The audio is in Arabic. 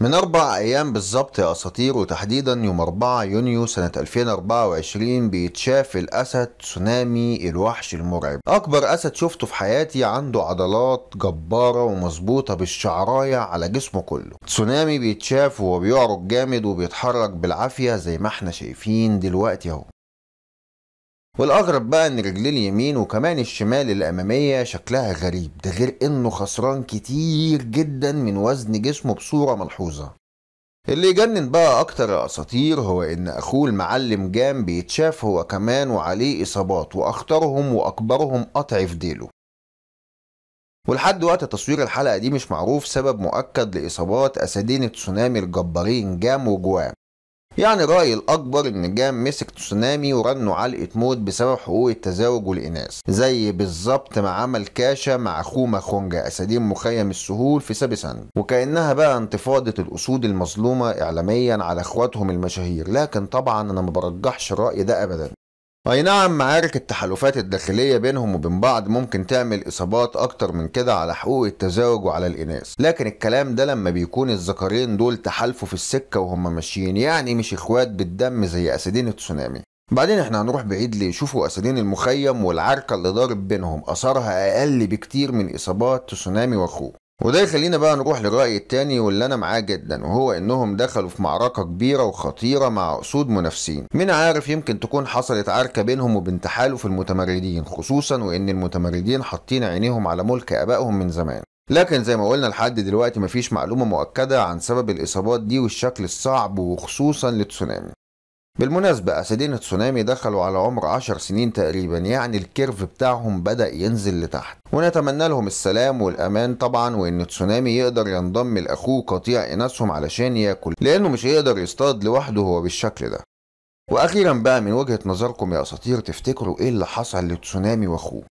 من أربع أيام بالظبط يا أساطير وتحديدا يوم 4 يونيو سنة 2024 بيتشاف الأسد تسونامي الوحش المرعب أكبر أسد شفته في حياتي عنده عضلات جبارة ومظبوطة بالشعراية على جسمه كله تسونامي بيتشاف وهو بيعرج جامد وبيتحرك بالعافية زي ما احنا شايفين دلوقتي اهو والاغرب بقى ان رجليه اليمين وكمان الشمال الاماميه شكلها غريب ده غير انه خسران كتير جدا من وزن جسمه بصوره ملحوظه اللي يجنن بقى اكتر اساطير هو ان اخوه المعلم جام بيتشاف هو كمان وعليه اصابات واخطرهم واكبرهم قطع في ديله ولحد وقت تصوير الحلقه دي مش معروف سبب مؤكد لاصابات اسدين التسونامي الجبارين جام وجوام يعني رأي الأكبر إن جام مسك تسونامي ورنوا علقة موت بسبب حقوق التزاوج والإناث زي بالظبط ما عمل كاشا مع خوما خونجا أساديم مخيم السهول في سبسند وكأنها بقى انتفاضة الأسود المظلومة إعلاميا على إخواتهم المشاهير لكن طبعا أنا ما برجحش الرأي ده أبدا اي نعم معارك التحالفات الداخلية بينهم وبين بعض ممكن تعمل اصابات اكتر من كده على حقوق التزاوج وعلى الاناث لكن الكلام ده لما بيكون الذكرين دول تحالفوا في السكة وهم ماشيين يعني مش اخوات بالدم زي اسدين التسونامي بعدين احنا هنروح بعيد ليه شوفوا اسدين المخيم والعركة اللي ضارب بينهم اثرها اقل بكتير من اصابات تسونامي واخوه وده يخلينا بقى نروح للرأي التاني واللي أنا معاه جدا وهو إنهم دخلوا في معركة كبيرة وخطيرة مع أسود منافسين مين عارف يمكن تكون حصلت عركة بينهم وبين تحالف المتمردين خصوصا وإن المتمردين حاطين عينيهم على ملك آبائهم من زمان لكن زي ما قلنا لحد دلوقتي مفيش معلومة مؤكدة عن سبب الإصابات دي والشكل الصعب وخصوصا للتسونامي بالمناسبة أسدين تسونامي دخلوا على عمر عشر سنين تقريبا يعني الكيرف بتاعهم بدأ ينزل لتحت ونتمنى لهم السلام والأمان طبعا وإن تسونامي يقدر ينضم لأخوه قطيع إناثهم علشان ياكل لأنه مش هيقدر يصطاد لوحده هو بالشكل ده وأخيرا بقى من وجهة نظركم يا أساطير تفتكروا إيه اللي حصل لتسونامي وأخوه